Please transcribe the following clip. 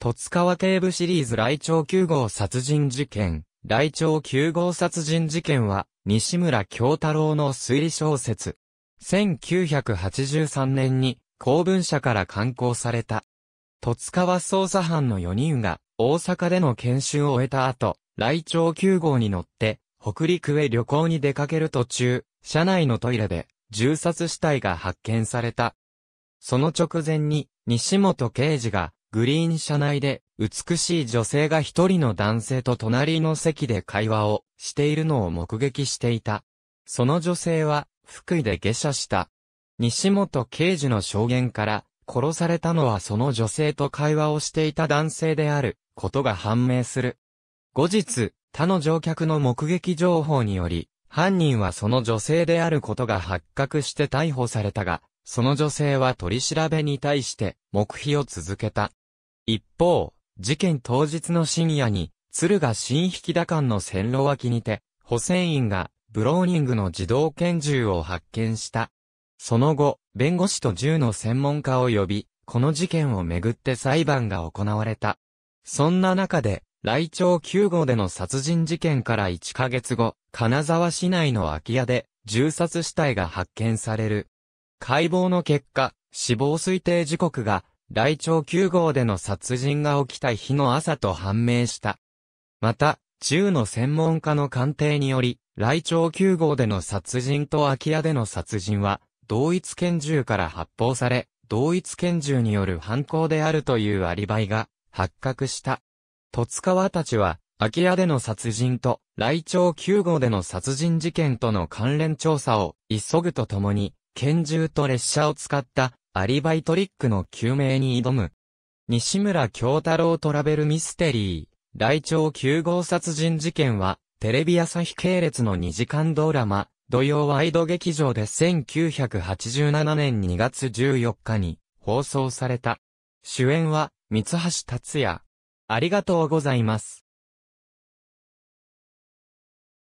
戸塚川警部シリーズ来庁9号殺人事件。来庁9号殺人事件は、西村京太郎の推理小説。1983年に、公文社から刊行された。戸塚川捜査班の4人が、大阪での研修を終えた後、来庁9号に乗って、北陸へ旅行に出かける途中、車内のトイレで、銃殺死体が発見された。その直前に、西本刑事が、グリーン車内で、美しい女性が一人の男性と隣の席で会話をしているのを目撃していた。その女性は、福井で下車した。西本刑事の証言から、殺されたのはその女性と会話をしていた男性である、ことが判明する。後日、他の乗客の目撃情報により、犯人はその女性であることが発覚して逮捕されたが、その女性は取り調べに対して、黙秘を続けた。一方、事件当日の深夜に、鶴ヶ新引田間の線路脇にて、補選員が、ブローニングの自動拳銃を発見した。その後、弁護士と銃の専門家を呼び、この事件をめぐって裁判が行われた。そんな中で、来庁9号での殺人事件から1ヶ月後、金沢市内の空き家で、銃殺死体が発見される。解剖の結果、死亡推定時刻が雷鳥9号での殺人が起きた日の朝と判明した。また、中の専門家の鑑定により、雷鳥9号での殺人と空き家での殺人は、同一拳銃から発砲され、同一拳銃による犯行であるというアリバイが発覚した。戸塚川たちは、空き家での殺人と、雷鳥9号での殺人事件との関連調査を急ぐとともに、拳銃と列車を使ったアリバイトリックの究明に挑む。西村京太郎トラベルミステリー、大腸9号殺人事件は、テレビ朝日系列の2時間ドラマ、土曜ワイド劇場で1987年2月14日に放送された。主演は、三橋達也。ありがとうございます。